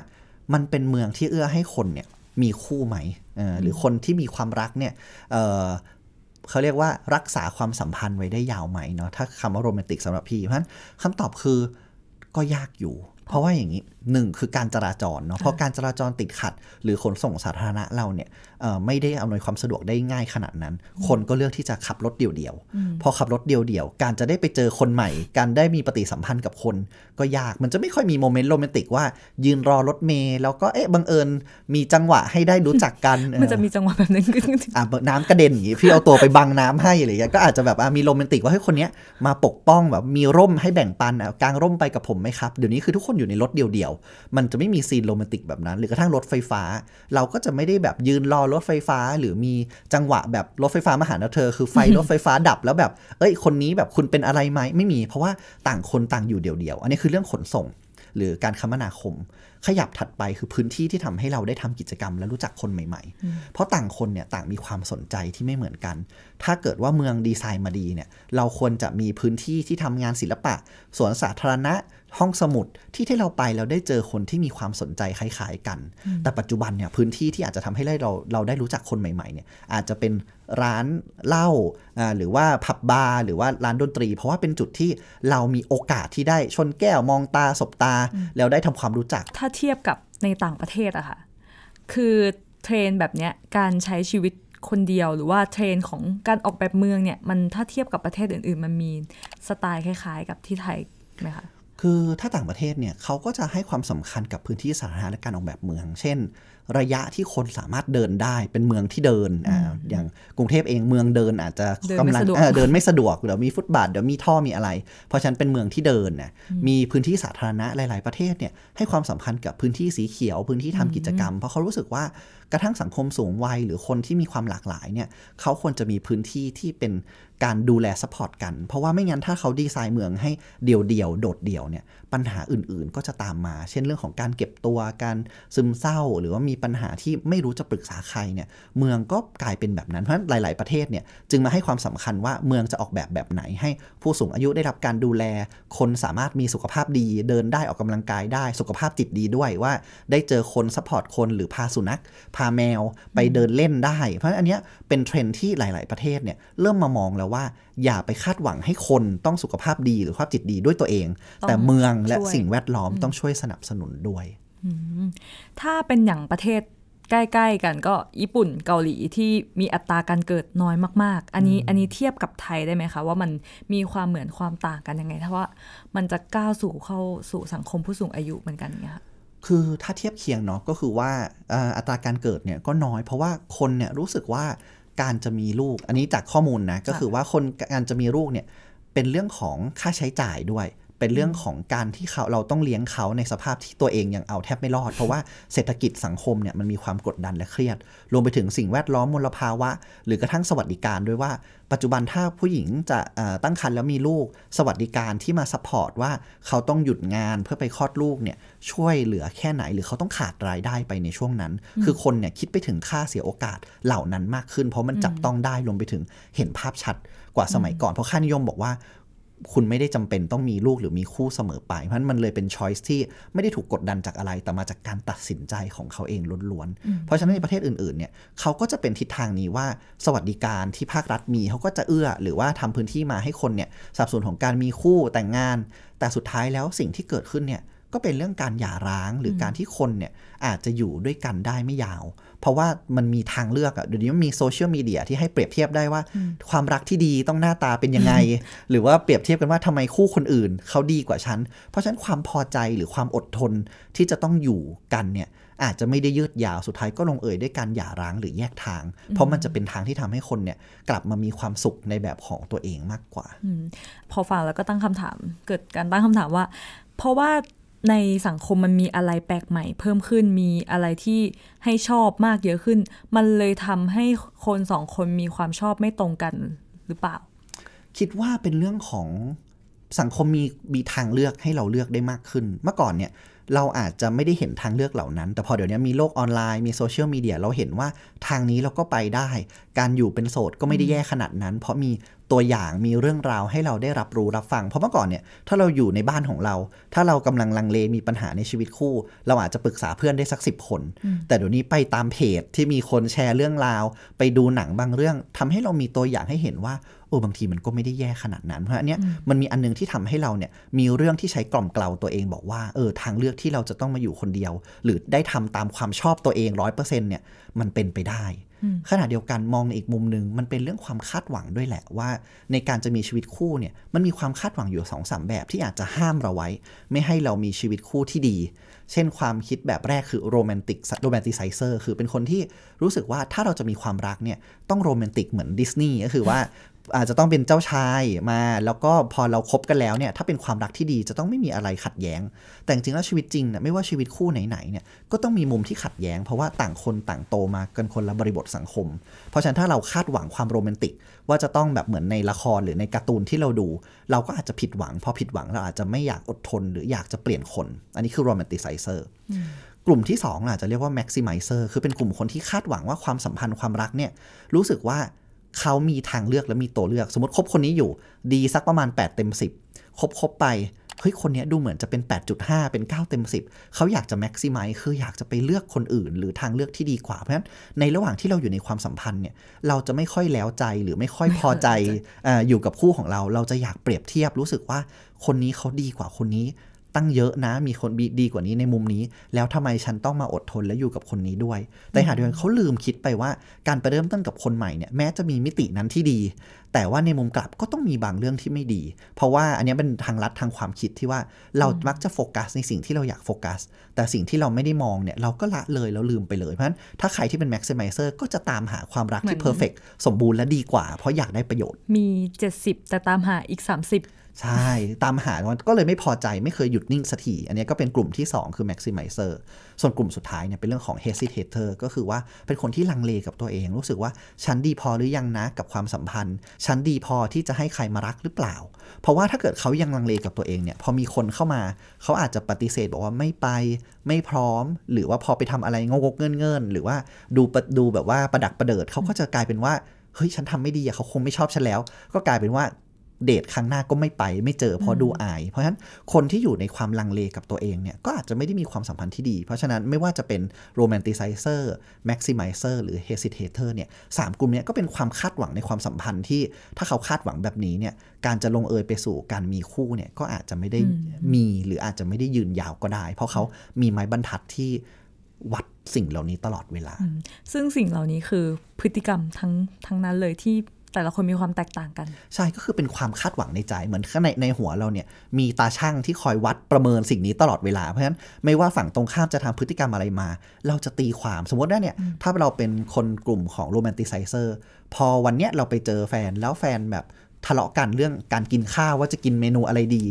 Speaker 1: มันเป็นเมืองที่เอื้อให้คนเนี่ย มีคู่ไหมหรือคนที่มีความรักเนี่ยเเขาเรียกว่ารักษาความสัมพันธ์ไว้ได้ยาวไหมเนาะถ้าคำว่าโรแมนติกสำหรับพี่เพราะฉะนั้นคำตอบคือก็ยากอยู่ เพราะว่าอย่างนี้หนึ่งคือการจราจรเนาะเพราะการจราจรติดขัด หรือขนส่งสาธารณะเราเนี่ยไม่ได้อำนวยความสะดวกได้ง่ายขนาดนั้น คนก็เลือกที่จะขับรถเดี่ยวๆพอขับรถเดี่ยวๆการจะได้ไปเจอคนใหม่การได้มีปฏิสัมพันธ์กับคนก็ยากมันจะไม่ค่อยมีโมเมนต์โรแมนติกว่า ยืนรอรถเมล์แล้วก็เอ๊ะบังเอิญมีจังหวะให้ได้รู้จักกันมันจะมีจังหวะแบบนั้นอ่ะน้ำกระเด็นอย่างนี้พี่เอาตัวไปบังน้ำให้อะไรอย่างเงี้ยก็อาจจะแบบมีโรแมนติกว่าให้คนเนี้ยมาปกป้องแบบมีร่มให้แบ่งปันกางร่มไปกับผมไหมครับเดี๋ยวนี้คือทุกคนอยู่ในรถเดี่ยวมันจะไม่มีซีนโรแมนติกแบบนั้น หรือกระทั่งรถไฟฟ้า เราก็จะไม่ได้แบบยืนรอรถไฟฟ้า หรือมีจังหวะแบบรถไฟฟ้ามาหาเธอ คือไฟรถไฟฟ้าดับแล้วแบบเอ้ยคนนี้แบบคุณเป็นอะไรไหมไม่มี เพราะว่าต่างคนต่างอยู่เดี่ยวๆ อันนี้คือเรื่องขนส่ง หรือการคมนาคม ขยับถัดไปคือพื้นที่ที่ทำให้เราได้ทำกิจกรรมและรู้จักคนใหม่ ๆ เพราะต่างคนเนี่ยต่างมีความสนใจที่ไม่เหมือนกัน ถ้าเกิดว่าเมืองดีไซน์มาดีเนี่ยเราควรจะมีพื้นที่ที่ทำงานศิลปะสวนสาธารณะห้องสมุดที่ที่เราไปเราได้เจอคนที่มีความสนใจคล้ายๆกัน แต่ปัจจุบันเนี่ยพื้นที่ที่อาจจะทำให้เราเราได้รู้จักคนใหม่ๆ เนี่ย อาจจะเป็นร้านเหล้าหรือว่าผับบาร์หรือว่าร้านดนตรี เพราะว่าเป็นจุดที่เรามีโอกาสที่ได้ชนแก้วมองตาสบตาแล้วได้ทำความรู้จัก
Speaker 2: ถ้าเทียบกับในต่างประเทศอะค่ะ คือเทรนแบบเนี้ยการใช้ชีวิตคนเดียวหรือว่าเทรนของการออกแบบเมืองเนี่ยมันถ้าเทียบกับประเทศอื่นๆ มันมีสไตล์คล้าย ๆ กับที่ไทย
Speaker 1: ไหมคะคือถ้าต่างประเทศเนี่ยเขาก็จะให้ความสำคัญกับพื้นที่สาธารณะและการออกแบบเมือง เช่น ระยะที่คนสามารถเดินได้เป็นเมืองที่เดินอ่าอย่างกรุงเทพเองเมืองเดินอาจจะกำลังเดินไม่สะดวกเดี๋ยวมีฟุตบาทเดี๋ยวมีท่อมีอะไร เพราะฉะนั้นเป็นเมืองที่เดินนะมีพื้นที่สาธารณะหลาย ๆประเทศเนี่ยให้ความสำคัญกับพื้นที่สีเขียว พื้นที่ทำกิจกรรมเพราะเขารู้สึกว่ากระทั่งสังคมสูงวัยหรือคนที่มีความหลากหลายเนี่ยเขาควรจะมีพื้นที่ที่เป็นการดูแลซัพพอร์ตกัน เพราะว่าไม่งั้นถ้าเขาดีไซน์เมืองให้เดี่ยวเด่ยวโดดเดี่ยวเนี่ยปัญหาอื่นๆ ก็จะตามมา เช่นเรื่องของการเก็บตัวการซึมเศร้าหรือว่ามีปัญหาที่ไม่รู้จะปรึกษาใครเนี่ยเมืองก็กลายเป็นแบบนั้น เพราะฉะนนั้หลาย ๆประเทศเนี่ยจึงมาให้ความสำคัญว่าเมืองจะออกแบบแบบไหน ให้ผู้สูงอายุได้รับการดูแลคนสามารถมีสุขภาพดีเดินได้ออกกำลังกายได้สุขภาพจิตดีด้วยว่าได้เจอคนซัพพอร์ตคนหรือพาสุนัข พาแมวไปเดินเล่นได้ เพราะฉะนั้นอันนี้เป็นเทรนที่หลาย ๆประเทศเนี่ยเริ่มมามองแล้วว่าอย่าไปคาดหวังให้คนต้องสุขภาพดีหรือภาพจิตดีด้วยตัวเอง แต่เมืองและสิ่งแวดล้อมต้องช่วยสนับสนุนด้วย
Speaker 2: ถ้าเป็นอย่างประเทศใกล้ ๆกันก็ญี่ปุ่นเกาหลีที่มีอัตราการเกิดน้อยมากๆ อันนี้อันนี้เทียบกับไทยได้ไหมคะว่ามันมีความเหมือนความต่างกันยังไงถ้าว่ามันจะก้าวสู่เข้าสู่สังคมผู้สูงอายุเหมือนกันเนี่ย
Speaker 1: คือถ้าเทียบเคียงเนาะก็คือว่าอัตราการเกิดเนี่ยก็น้อย เพราะว่าคนเนี่ยรู้สึกว่าการจะมีลูก อันนี้จากข้อมูลนะ ก็คือว่าคนการจะมีลูกเนี่ย เป็นเรื่องของค่าใช้จ่ายด้วยเป็นเรื่องของการที่เขาเราต้องเลี้ยงเขาในสภาพที่ตัวเองยังเอาแทบไม่รอดเพราะว่าเศรษฐกิจสังคมเนี่ยมันมีความกดดันและเครียด รวมไปถึงสิ่งแวดล้อมมลภาวะ หรือกระทั่งสวัสดิการด้วยว่า ปัจจุบันถ้าผู้หญิงจะตั้งครรภ์แล้วมีลูกสวัสดิการที่มาซัพพอร์ตว่าเขาต้องหยุดงานเพื่อไปคลอดลูกเนี่ยช่วยเหลือแค่ไหนหรือเขาต้องขาดรายได้ไปในช่วงนั้น คือคนเนี่ยคิดไปถึงค่าเสียโอกาสเหล่านั้นมากขึ้น เพราะมันจับต้องได้รวมไปถึงเห็นภาพชัดกว่าสมัยก่อนเพราะค่านิยมบอกว่าคุณไม่ได้จำเป็นต้องมีลูกหรือมีคู่เสมอไปเพราะมันเลยเป็นช้อยส์ที่ไม่ได้ถูกกดดันจากอะไร แต่มาจากการตัดสินใจของเขาเองล้วนๆ เพราะฉะนั้นในประเทศอื่นๆ เนี่ยเขาก็จะเป็นทิศทางนี้ว่าสวัสดิการที่ภาครัฐมีเขาก็จะเอื้อหรือว่าทำพื้นที่มาให้คนเนี่ยสับสนของการมีคู่แต่งงาน แต่สุดท้ายแล้วสิ่งที่เกิดขึ้นเนี่ยก็เป็นเรื่องการหย่าร้างหรือการที่คนเนี่ยอาจจะอยู่ด้วยกันได้ไม่ยาว เพราะว่ามันมีทางเลือกอะเดี๋ยวนี้มันมีโซเชียลมีเดียที่ให้เปรียบเทียบได้ว่า ความรักที่ดีต้องหน้าตาเป็นยังไงหรือว่าเปรียบเทียบกันว่าทำไมคู่คนอื่น เขาดีกว่าฉัน เพราะฉะนั้นความพอใจหรือความอดทนที่จะต้องอยู่กันเนี่ยอาจจะไม่ได้ยืดยาวสุดท้าย ก็ลงเอยด้วยการหย่าร้างหรือแยกทาง เพราะมันจะเป็นทางที่ทำให้คนเนี่ย กลับมามีความสุขในแบบของตัวเองมากกว่า
Speaker 2: พอฟังแล้วก็ตั้งคำถามเกิดการตั้งคำถามว่า เพราะว่าในสังคมมันมีอะไรแปลกใหม่เพิ่มขึ้นมีอะไรที่ให้ชอบมากเยอะขึ้น มันเลยทำให้คนสองคนมีความชอบไม่ตรงกันหรือเปล่า
Speaker 1: คิดว่าเป็นเรื่องของสังคมมีมีทางเลือกให้เราเลือกได้มากขึ้นเมื่อก่อนเนี่ยเราอาจจะไม่ได้เห็นทางเลือกเหล่านั้น แต่พอเดี๋ยวนี้มีโลกออนไลน์ มีโซเชียลมีเดีย เราเห็นว่าทางนี้เราก็ไปได้ การอยู่เป็นโสดก็ไม่ได้แย่ขนาดนั้น เพราะมีตัวอย่าง มีเรื่องราวให้เราได้รับรู้รับฟัง เพราะเมื่อก่อนเนี่ย ถ้าเราอยู่ในบ้านของเรา ถ้าเรากำลังลังเล มีปัญหาในชีวิตคู่ เราอาจจะปรึกษาเพื่อนได้สักสิบคน แต่เดี๋ยวนี้ไปตามเพจที่มีคนแชร์เรื่องราว ไปดูหนังบางเรื่อง ทำให้เรามีตัวอย่างให้เห็นว่า โอ้ บางทีมันก็ไม่ได้แย่ขนาดนั้น เพราะอันเนี้ย มันมีอันนึงที่ทำให้เราเนี่ยมีเรื่องที่ใช้กล่อมเกลาตัวเองบอกว่าเออทางเลือกที่เราจะต้องมาอยู่คนเดียวหรือได้ทำตามความชอบตัวเองร้อยเปอร์เซ็นเนี่ยมันเป็นไปได้ ขณะเดียวกันมองในอีกมุมหนึ่งมันเป็นเรื่องความคาดหวังด้วยแหละว่าในการจะมีชีวิตคู่เนี่ยมันมีความคาดหวังอยู่สองสามแบบที่อาจจะห้ามเราไว้ ไม่ให้เรามีชีวิตคู่ที่ดี เช่นความคิดแบบแรกคือโรแมนติกโรแมนติไซเซอร์คือเป็นคนที่รู้สึกว่าถ้าเราจะมีความรักเนี่ยต้องโรแมนติกเหมือนดิสนีย์ก็คือว่าอาจจะต้องเป็นเจ้าชายมา แล้วก็พอเราครบกันแล้วเนี่ยถ้าเป็นความรักที่ดีจะต้องไม่มีอะไรขัดแย้ง แต่จริงแล้วชีวิตจริงเนี่ยไม่ว่าชีวิตคู่ไหนๆเนี่ยก็ต้องมีมุมที่ขัดแย้ง เพราะว่าต่างคนต่างโตมากันคนละบริบทสังคม เพราะฉะนั้นถ้าเราคาดหวังความโรแมนติก ว่าจะต้องแบบเหมือนในละครหรือในการ์ตูนที่เราดู เราก็อาจจะผิดหวัง พอผิดหวังเราอาจจะไม่อยากอดทนหรืออยากจะเปลี่ยนคน อันนี้คือโรแมนติไซเซอร์กลุ่มที่ 2 อาจจะเรียกว่าแม็กซิมิเซอร์คือเป็นกลุ่มคนที่คาดหวังว่าความสัมพันธ์ความรักเนี่ยรู้สึกว่าเขามีทางเลือกและมีตัวเลือก สมมติคบคนนี้อยู่ ดีสักประมาณ8เต็ม10คบคบไปเฮ้ยคนนี้ดูเหมือนจะเป็น 8.5 เป็น9เต็ม10เขาอยากจะแม็กซิมัยคืออยากจะไปเลือกคนอื่น หรือทางเลือกที่ดีกว่า เพราะฉะนั้นในระหว่างที่เราอยู่ในความสัมพันธ์เนี่ยเราจะไม่ค่อยแล้วใจหรือไม่ค่อยพอใจออยู่กับคู่ของเราเราจะอยากเปรียบเทียบรู้สึกว่า คนนี้เขาดีกว่าคนนี้ตั้งเยอะนะมีคนดีกว่านี้ในมุมนี้ แล้วทำไมฉันต้องมาอดทนและอยู่กับคนนี้ด้วย แต่หาเดือนเขาลืมคิดไปว่า การไปเริ่มต้นกับคนใหม่เนี่ยแม้จะมีมิตินั้นที่ดี แต่ว่าในมุมกลับก็ต้องมีบางเรื่องที่ไม่ดี เพราะว่าอันนี้เป็นทางลัดทางความคิดที่ว่าเรามักจะโฟกัส ในสิ่งที่เราอยากโฟกัสแต่สิ่งที่เราไม่ได้มองเนี่ยเราก็ละเลยแล้วลืมไปเลยเพราะฉะนั้นถ้าใครที่เป็นแม็กซิมิเซอร์ก็จะตามหาความรักที่เพอร์เฟกสมบูรณ์และดีกว่าเพราะอยากได้ประโยชน์
Speaker 2: มี 70 แต่ตามหาอีก 30
Speaker 1: ใช่ ตามหาก็เลยไม่พอใจไม่เคยหยุดนิ่งสักทีอันนี้ก็เป็นกลุ่มที่ 2 คือ maximizer ส่วนกลุ่มสุดท้ายเนี่ยเป็นเรื่องของ hesitator ก็คือว่าเป็นคนที่ลังเลกับตัวเอง รู้สึกว่าฉันดีพอหรือยังนะ กับความสัมพันธ์ฉันดีพอที่จะให้ใครมารักหรือเปล่า เพราะว่าถ้าเกิดเขายังลังเลกับตัวเองเนี่ยพอมีคนเข้ามาเขาอาจจะปฏิเสธบอกว่าไม่ไปไม่พร้อม หรือว่าพอไปทำอะไรงกเงินเงินหรือว่าดูดูแบบว่าประดักประเดิดเขาก็จะกลายเป็นว่าเฮ้ยฉันทำไม่ดีอะเขาคงไม่ชอบฉันแล้ว ก็กลายเป็นว่าเดทครั้งหน้าก็ไม่ไปไม่เจอเพราะดูอาย เพราะฉะนั้นคนที่อยู่ในความลังเลกับตัวเองเนี่ยก็อาจจะไม่ได้มีความสัมพันธ์ที่ดีเพราะฉะนั้นไม่ว่าจะเป็นโรแมนติไซเซอร์แม็กซิมิเซอร์หรือเฮสิเทเตอร์เนี่ยสามกลุ่มนี้ก็เป็นความคาดหวังในความสัมพันธ์ที่ถ้าเขาคาดหวังแบบนี้เนี่ยการจะลงเอยไปสู่การมีคู่เนี่ยก็อาจจะไม่ได้มีหรืออาจจะไม่ได้ยืนยาวก็ได้ เพราะเขามีไม้บรรทัดที่วัดสิ่งเหล่านี้ตลอดเวลา
Speaker 2: ซึ่งสิ่งเหล่านี้คือพฤติกรรมทั้งทั้งนั้นเลยที่แต่ละคนมีความแตกต่างกัน
Speaker 1: ใช่ก็คือเป็นความคาดหวังในใจ เหมือนข้างในในหัวเราเนี่ยมีตาช่างที่คอยวัดประเมินสิ่งนี้ตลอดเวลา เพราะฉะนั้น ไม่ว่าฝั่งตรงข้ามจะทำพฤติกรรมอะไรมา เราจะตีความสมมติว่าเนี่ย ถ้าเราเป็นคนกลุ่มของโรแมนติไซเซอร์พอวันเนี้ยเราไปเจอแฟนแล้วแฟนแบบ ทะเลาะกันเรื่องการกินข้าวว่าจะกินเมนูอะไรดี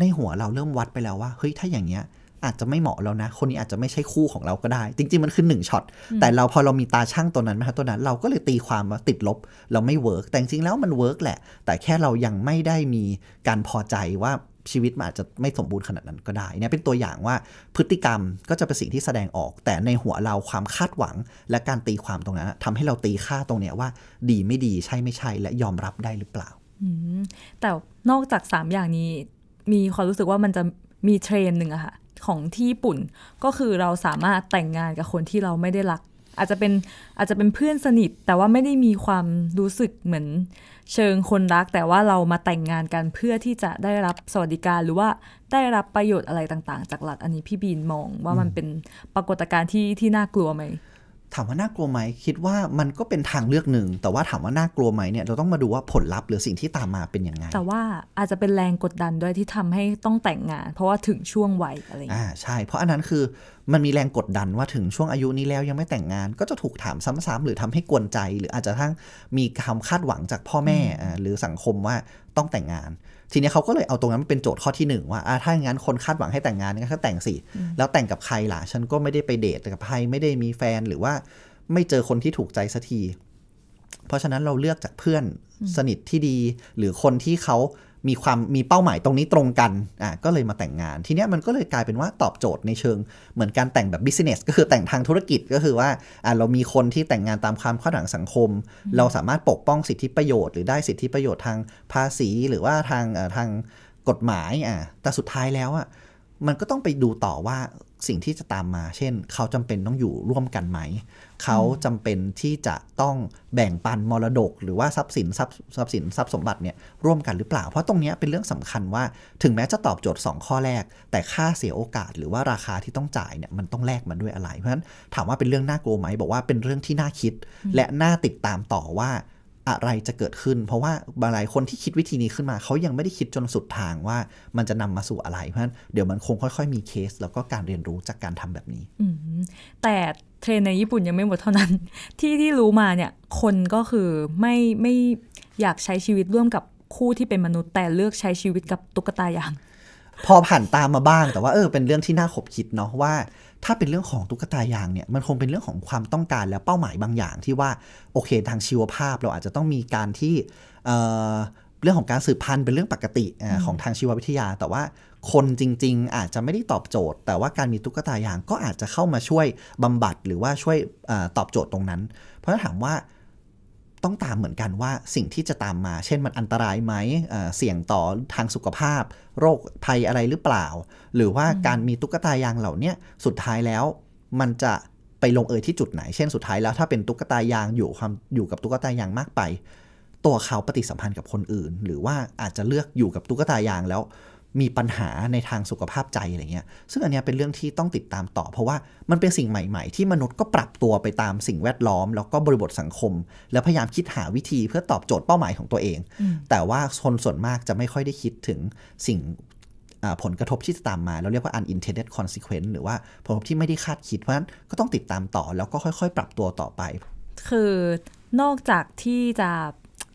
Speaker 1: ในหัวเราเริ่มวัดไปแล้วว่าเฮ้ยถ้าอย่างเงี้ยอาจจะไม่เหมาะแล้วนะ คนนี้อาจจะไม่ใช่คู่ของเราก็ได้ จริง ๆ มันคือหนึ่งช็อต แต่เราพอเรามีตาช่างตัวนั้นมะตัวนั้น เราก็เลยตีความว่าติดลบ เราไม่เวิร์กแต่จริงๆ แล้วมันเวิร์กแหละ แต่แค่เรายังไม่ได้มีการพอใจว่าชีวิตมันอาจจะไม่สมบูรณ์ขนาดนั้นก็ได้ เนี่ยเป็นตัวอย่างว่าพฤติกรรมก็จะเป็นสิ่งที่แสดงออก แต่ในหัวเราความคาดหวังและการตีความตรงนั้นทำให้เราตีค่าตรงเนี้ยว่าดีไม่ดีใช่ไม่ใช่ และยอมรับได้หรือเปล่า
Speaker 2: แต่นอกจาก3อย่างนี้มีความรู้สึกว่ามันจะมีเทรนหนึ่งอะค่ะของที่ญี่ปุ่นก็คือเราสามารถแต่งงานกับคนที่เราไม่ได้รัก อาจจะเป็นอาจจะเป็นเพื่อนสนิท แต่ว่าไม่ได้มีความรู้สึกเหมือน เชิงคนรัก แต่ว่าเรามาแต่งงานกันเพื่อที่จะได้รับสวัสดิการ หรือว่าได้รับประโยชน์อะไรต่างๆ จากรัฐอันนี้พี่บีนมอง ว่ามันเป็นปรากฏการณ์ที่ที่น่ากลัวไหม
Speaker 1: ถามว่าน่ากลัวไหมคิดว่ามันก็เป็นทางเลือกหนึ่ง แต่ว่าถามว่าน่ากลัวไหมเนี่ยเราต้องมาดูว่าผลลัพธ์หรือสิ่งที่ตามมาเป็นยังไงแ
Speaker 2: ต่ว่าอาจจะเป็นแรงกดดันด้วยที่ทำให้ต้องแต่งงาน เพราะว่าถึงช่วงวัยอะไรอ
Speaker 1: ่าใช่ เพราะอันนั้นคือมันมีแรงกดดันว่าถึงช่วงอายุนี้แล้วยังไม่แต่งงาน ก็จะถูกถามซ้ำๆ หรือทำให้กวนใจ หรืออาจจะทั้งมีคำคาดหวังจากพ่อแม่หรือสังคมว่าต้องแต่งงาน ทีนี้เขาก็เลยเอาตรงนั้นเป็นโจทย์ข้อที่1ว่าถ้าอย่างนั้นคนคาดหวังให้แต่งงานนก็แต่งสิแล้วแต่งกับใครล่ะฉันก็ไม่ได้ไปเดทกับใครไม่ได้มีแฟนหรือว่าไม่เจอคนที่ถูกใจสักที เพราะฉะนั้นเราเลือกจากเพื่อนสนิทที่ดีหรือคนที่เขามีความมีเป้าหมายตรงนี้ตรงกันอ่ะก็เลยมาแต่งงานทีเนี้ยมันก็เลยกลายเป็นว่าตอบโจทย์ในเชิงเหมือนการแต่งแบบบิสเนสก็คือแต่งทางธุรกิจก็คือว่าอ่ะเรามีคนที่แต่งงานตามความคาดหวังสังคม เราสามารถปกป้องสิทธิประโยชน์หรือได้สิทธิประโยชน์ทางภาษีหรือว่าทางอ่ทางกฎหมายอ่ะแต่สุดท้ายแล้วอ่ะมันก็ต้องไปดูต่อว่าสิ่งที่จะตามมา เช่น เขาจำเป็นต้องอยู่ร่วมกันไหม เขาจำเป็นที่จะต้องแบ่งปันมรดก หรือว่าทรัพย์สินทรัพย์ทรัพย์สินทรัพย์สมบัติเนี่ยร่วมกันหรือเปล่า เพราะตรงนี้เป็นเรื่องสำคัญว่า ถึงแม้จะตอบโจทย์ 2 ข้อแรก แต่ค่าเสียโอกาสหรือว่าราคาที่ต้องจ่ายเนี่ยมันต้องแลกมาด้วยอะไร เพราะฉะนั้นถามว่าเป็นเรื่องน่ากลัวไหม บอกว่าเป็นเรื่องที่น่าคิด และน่าติดตามต่อว่าอะไรจะเกิดขึ้น เพราะว่าบางหลายคนที่คิดวิธีนี้ขึ้นมาเขายังไม่ได้คิดจนสุดทางว่า มันจะนำมาสู่อะไร เพราะฉะนั้นเดี๋ยวมันคงค่อย ๆ มีเคสแล้วก็การเรียนรู้จากการทำแบบนี้
Speaker 2: แต่เทรนในญี่ปุ่นยังไม่หมดเท่านั้น ที่ที่รู้มาเนี่ยคนก็คือไม่ไม่อยากใช้ชีวิตร่วมกับคู่ที่เป็นมนุษย์ แต่เลือกใช้ชีวิตกับตุ๊กตาอย่าง
Speaker 1: พอผ่านตามมาบ้างแต่ว่า เออ เป็นเรื่องที่น่าขบคิดเนาะว่าถ้าเป็นเรื่องของตุ๊กตายางเนี่ยมันคงเป็นเรื่องของความต้องการและเป้าหมายบางอย่าง ที่ว่าโอเคทางชีวภาพเราอาจจะต้องมีการที่เรื่องของการสืบพันธุ์ เป็นเรื่องปกติของทางชีววิทยา แต่ว่าคนจริง ๆ อาจจะไม่ได้ตอบโจทย์ แต่ว่าการมีตุ๊กตายางก็อาจจะเข้ามาช่วยบำบัดหรือว่าช่วยอตอบโจทย์ตรงนั้น เพราะถ้าถามว่าต้องตามเหมือนกันว่าสิ่งที่จะตามมาเช่นมันอันตรายไหมเสี่ยงต่อทางสุขภาพโรค ภัยอะไรหรือเปล่า หรือว่าการมีตุ๊กตายางเหล่านี้สุดท้ายแล้ว มันจะไปลงเอยที่จุดไหน เช่นสุดท้ายแล้วถ้าเป็นตุ๊กตายางอยู่ความอยู่กับตุ๊กตายางมากไป ตัวเขาปฏิสัมพันธ์กับคนอื่น หรือว่าอาจจะเลือกอยู่กับตุ๊กตายางแล้วมีปัญหาในทางสุขภาพใจอะไรเงี้ย ซึ่งอันนี้เป็นเรื่องที่ต้องติดตามต่อ เพราะว่ามันเป็นสิ่งใหม่ๆ ที่มนุษย์ก็ปรับตัวไปตามสิ่งแวดล้อม แล้วก็บริบทสังคม แล้วพยายามคิดหาวิธีเพื่อตอบโจทย์เป้าหมายของตัวเอง แต่ว่าคนส่วนมากจะไม่ค่อยได้คิดถึงสิ่งผลกระทบที่จะตามมา เราเรียกว่า unintended consequence หรือว่าผลกระทบที่ไม่ได้คาดคิดเพราะฉะนั้นก็ต้องติดตามต่อ แล้วก็ค่อย ๆ ปรับตัวต่อไป
Speaker 2: คือนอกจากที่จะ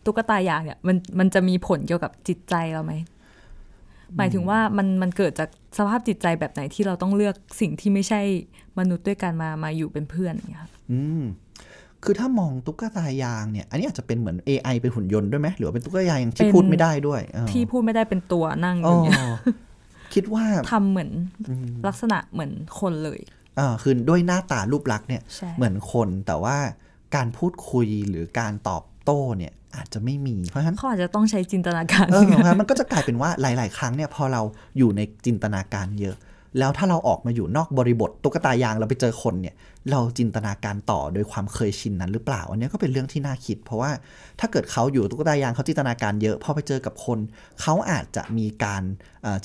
Speaker 2: ตุ๊กตาอย่างเนี่ยมันมันจะมีผลเกี่ยวกับจิตใจเราไหมหมายถึงว่ามันมันเกิดจากสภาพจิตใจแบบไหนที่เราต้องเลือกสิ่งที่ไม่ใช่มนุษย์ด้วยกันมามาอยู่เป็นเพื่อนอย่างเงี้ยค่ะ
Speaker 1: อืมคือถ้ามองตุ๊กตายางเนี่ยอันนี้อาจจะเป็นเหมือน AI เป็นหุ่นยนต์ด้วยไหมหรือว่าเป็นตุ๊กตายางที่พูดไม่ได้ด้วยที่
Speaker 2: พูดไม่ได้เป็นตัวนั่งอยู่เนี่ยคิดว่าทำเหมือนลักษณะเหมือนคนเลย
Speaker 1: อ่าคือด้วยหน้าตารูปลักษณ์เนี่ยเหมือนคนแต่ว่าการพูดคุยหรือการตอบโต้เนี่ยอาจจะไม่มี เพราะฉะนั้น
Speaker 2: เขาอาจจะต้องใช้จินตนาการเออเพราะฉะนั้
Speaker 1: นมันก็จะกลายเป็นว่าหลายๆ ครั้งเนี่ยพอเราอยู่ในจินตนาการเยอะ แล้วถ้าเราออกมาอยู่นอกบริบทตุ๊กตายางเราไปเจอคนเนี่ยเราจินตนาการต่อโดยความเคยชินนั้นหรือเปล่าอันนี้ก็เป็นเรื่องที่น่าคิด เพราะว่าถ้าเกิดเขาอยู่ตุ๊กตายางเขาจินตนาการเยอะพอไปเจอกับคนเขาอาจจะมีการ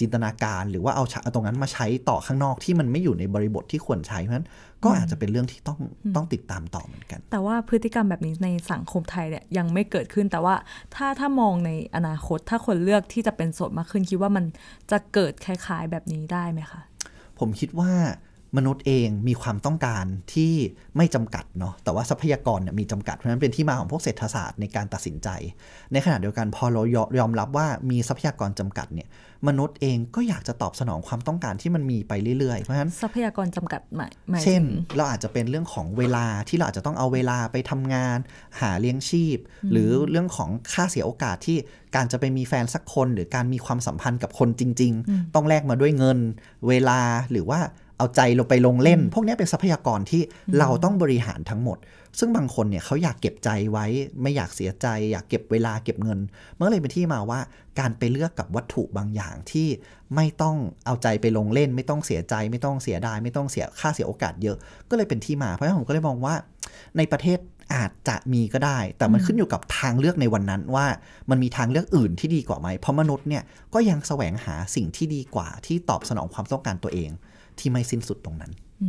Speaker 1: จินตนาการหรือว่าเอาตรงนั้นมาใช้ต่อข้างนอกที่มันไม่อยู่ในบริบทที่ควรใช้เพราะนั้นก็อาจจะเป็นเรื่องที่ต้องต้องติดตามต่อเหมือนก
Speaker 2: ัน แต่ว่าพฤติกรรมแบบนี้ในสังคมไทยเนี่ยยังไม่เกิดขึ้น แต่ว่าถ้าถ้ามองในอนาคตถ้าคนเลือกที่จะเป็นโสดมากขึ้นคิดว่ามันจะเกิดคล้ายๆแบบนี้ได้ไหมคะ
Speaker 1: ผมคิดว่ามนุษย์เองมีความต้องการที่ไม่จำกัดเนาะ แต่ว่าทรัพยากรมีจำกัด เพราะฉะนั้นเป็นที่มาของพวกเศรษฐศาสตร์ในการตัดสินใจ ในขณะเดียวกันพอเรายอมรับว่ามีทรัพยากรจำกัดเนี่ย มนุษย์เองก็อยากจะตอบสนองความต้องการที่มันมีไปเรื่อยๆ เพราะฉะนั้นทรัพยากรจำกัดหมายเช่น เราอาจจะเป็นเรื่องของเวลาที่เราอาจจะต้องเอาเวลาไปทำงาน หาเลี้ยงชีพ หรือเรื่องของค่าเสียโอกาสที่การจะไปมีแฟนสักคน หรือการมีความสัมพันธ์กับคนจริง ๆ ต้องแลกมาด้วยเงินเวลาหรือว่าเอาใจลงไปลงเล่น พวกนี้เป็นทรัพยากรที่เราต้องบริหารทั้งหมด ซึ่งบางคนเนี่ยเขาอยากเก็บใจไว้ ไม่อยากเสียใจ อยากเก็บเวลาเก็บเงิน เมื่อเลยเป็นที่มาว่าการไปเลือกกับวัตถุบางอย่างที่ไม่ต้องเอาใจไปลงเล่นไม่ต้องเสียใจ ไม่ต้องเสียดาย ไม่ต้องเสียค่าเสียโอกาสเยอะ ก็เลยเป็นที่มา เพราะฉะนั้นผมก็เลยมองว่า ในประเทศอาจจะมีก็ได้ แต่มันขึ้นอยู่กับทางเลือกในวันนั้นว่ามันมีทางเลือกอื่นที่ดีกว่าไหมเพราะมนุษย์เนี่ยก็ยังแสวงหาสิ่งที่ดีกว่าที่ตอบสนองความต้องการตัวเองที่ไม่สิ้นสุดตรงนั้น
Speaker 2: อ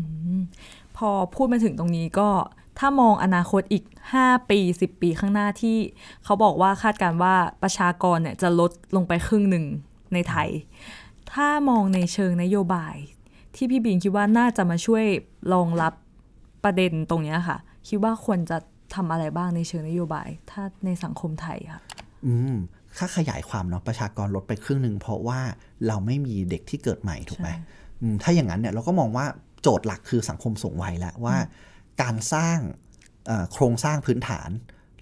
Speaker 2: พอพูดมาถึงตรงนี้ก็ถ้ามองอนาคตอีก 5 ปี 10 ปีข้างหน้าที่ เขาบอกว่าคาดการว่าประชากรเนี่ยจะลดลงไปครึ่งหนึ่งในไทย ถ้ามองในเชิงนโยบาย ที่พี่บีนคิดว่าน่าจะมาช่วยรองรับประเด็นตรงนี้ค่ะ คิดว่าควรจะทำอะไรบ้างในเชิงนโยบาย ถ้าในสังคมไทย ค่ะ
Speaker 1: อืมถ้าขยายความเนาะประชากรลดไปครึ่งหนึ่งเพราะว่าเราไม่มีเด็กที่เกิดใหม่ถูกไหมถ้าอย่างนั้นเนี่ยเราก็มองว่าโจทย์หลักคือสังคมสูงวัยแล้วว่าการสร้างโครงสร้างพื้นฐาน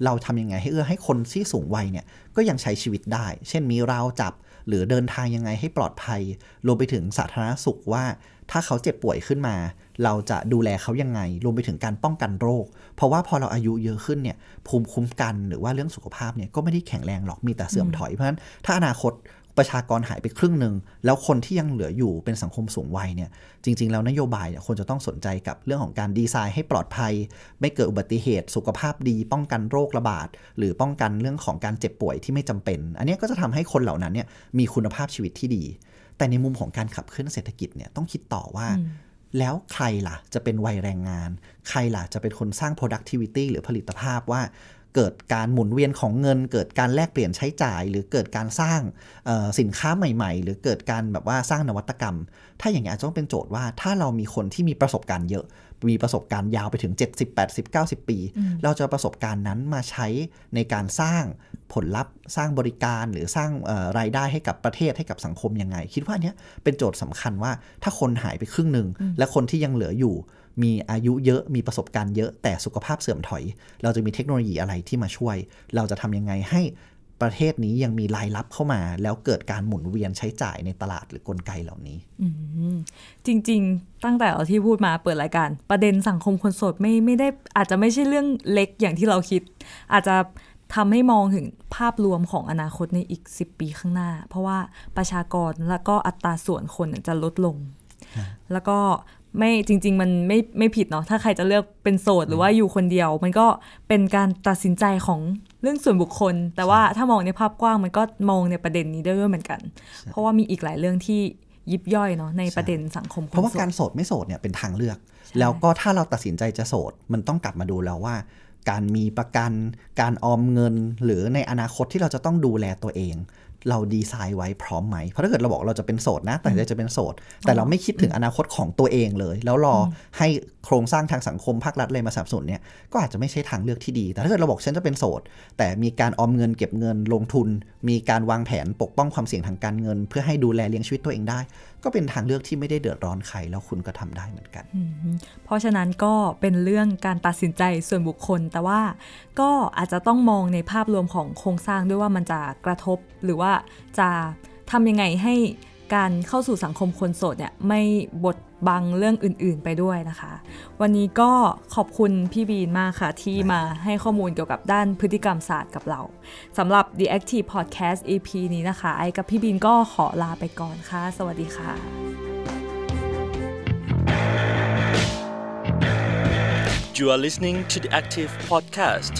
Speaker 1: เราทำยังไง ให้เอื้อให้คนที่สูงวัยเนี่ยก็ยังใช้ชีวิตได้ เช่นมีราวจับหรือเดินทางยังไงให้ปลอดภัยรวมไปถึงสาธารณสุขว่า ถ้าเขาเจ็บป่วยขึ้นมา เราจะดูแลเขายังไงรวมไปถึงการป้องกันโรค เพราะว่าพอเราอายุเยอะขึ้นเนี่ยภูมิคุ้มกันหรือว่าเรื่องสุขภาพเนี่ยก็ไม่ได้แข็งแรงหรอกมีแต่เสื่อมถอยเพราะฉะนั้นถ้าอนาคตประชากรหายไปครึ่งหนึ่งแล้วคนที่ยังเหลืออยู่เป็นสังคมสูงวัยเนี่ย จริงๆแล้วนโยบายเนี่ยควรจะต้องสนใจกับเรื่องของการดีไซน์ ให้ปลอดภัย ไม่เกิดอุบัติเหตุ สุขภาพดี ป้องกันโรคระบาด หรือป้องกันเรื่องของการเจ็บป่วยที่ไม่จำเป็น อันนี้ก็จะทำให้คนเหล่านั้นเนี่ยมีคุณภาพชีวิตที่ดี แต่ในมุมของการขับเคลื่อนเศรษฐกิจเนี่ยต้องคิดต่อว่า แล้วใครล่ะจะเป็นวัยแรงงาน ใครล่ะจะเป็นคนสร้าง productivity หรือผลิตภาพว่าเกิดการหมุนเวียนของเงินเกิดการแลกเปลี่ยนใช้จ่าย หรือเกิดการสร้างสินค้าใหม่ๆ หรือเกิดการแบบว่าสร้างนวัตกรรม ถ้าอย่างนี้อาจจะต้องเป็นโจทย์ว่า ถ้าเรามีคนที่มีประสบการณ์เยอะ มีประสบการณ์ยาวไปถึง 70 80 90 ปี เราจะประสบการณ์นั้นมาใช้ในการสร้างผลลัพธ์สร้างบริการหรือสร้างรายได้ให้กับประเทศให้กับสังคมยังไง คิดว่าเนี้ยเป็นโจทย์สำคัญว่า ถ้าคนหายไปครึ่งหนึ่งและคนที่ยังเหลืออยู่ มีอายุเยอะมีประสบการณ์เยอะแต่สุขภาพเสื่อมถอย เราจะมีเทคโนโลยีอะไรที่มาช่วย เราจะทำยังไงให้ประเทศนี้ยังมีรายรับเข้ามาแล้วเกิดการหมุนเวียนใช้จ่ายในตลาดหรือกลไกเหล่านี้
Speaker 2: จริง ๆ ตั้งแต่เราที่พูดมาเปิดรายการประเด็นสังคมคนโสดไม่ไม่ได้อาจจะไม่ใช่เรื่องเล็กอย่างที่เราคิด อาจจะทำให้มองถึงภาพรวมของอนาคตในอีก 10 ปีข้างหน้า เพราะว่าประชากรแล้วก็อัตราส่วนคนจะลดลง แล้วก็ไม่จริงๆมันไม่ไม่ผิดเนาะถ้าใครจะเลือกเป็นโสด หรือว่าอยู่คนเดียว มันก็เป็นการตัดสินใจของเรื่องส่วนบุคคล แต่ว่าถ้ามองในภาพกว้างมันก็มองในประเด็นนี้ได้ด้วยเหมือนกัน เพราะว่ามีอีกหลายเรื่องที่ยิบย่อยเนาะในประเด็นสังคม เพราะว่าการ
Speaker 1: โสดไม่โสดเนี่ยเป็นทางเลือก แล้วก็ถ้าเราตัดสินใจจะโสดมันต้องกลับมาดูแล้วว่าการมีประกันการออมเงินหรือในอนาคตที่เราจะต้องดูแลตัวเอง เราดีไซน์ไว้พร้อมไหมเพราะถ้าเกิดเราบอกเราจะเป็นโสดนะ แต่เราจะเป็นโสดแต่เราไม่คิดถึงอนาคตของตัวเองเลย แล้วรอให้โครงสร้างทางสังคมภาครัฐเลยมาสนับสนุนเนี่ยก็อาจจะไม่ใช่ทางเลือกที่ดี แต่ถ้าเกิดเราบอกฉันจะเป็นโสด แต่มีการออมเงินเก็บเงินลงทุน มีการวางแผนปกป้องความเสี่ยงทางการเงิน เพื่อให้ดูแลเลี้ยงชีวิตตัวเองได้ก็เป็นทางเลือกที่ไม่ได้เดือดร้อนใคร แล้วคุณก็ทำได้เหมือนกัน
Speaker 2: เพราะฉะนั้นก็เป็นเรื่องการตัดสินใจส่วนบุคคล แต่ว่าก็อาจจะต้องมองในภาพรวมของโครงสร้างด้วยว่ามันจะกระทบหรือว่าจะทำยังไงให้การเข้าสู่สังคมคนโสดเนี่ยไม่บดบังเรื่องอื่น ๆไปด้วยนะคะ วันนี้ก็ขอบคุณพี่บีนมากค่ะ ที่มาให้ข้อมูลเกี่ยวกับด้านพฤติกรรมศาสตร์กับเราสำหรับ The Active Podcast EP นี้นะคะ ไอ้กับพี่บีนก็ขอลาไปก่อนค่ะ สวัสดีค่ะ
Speaker 1: You are listening to the Active Podcast.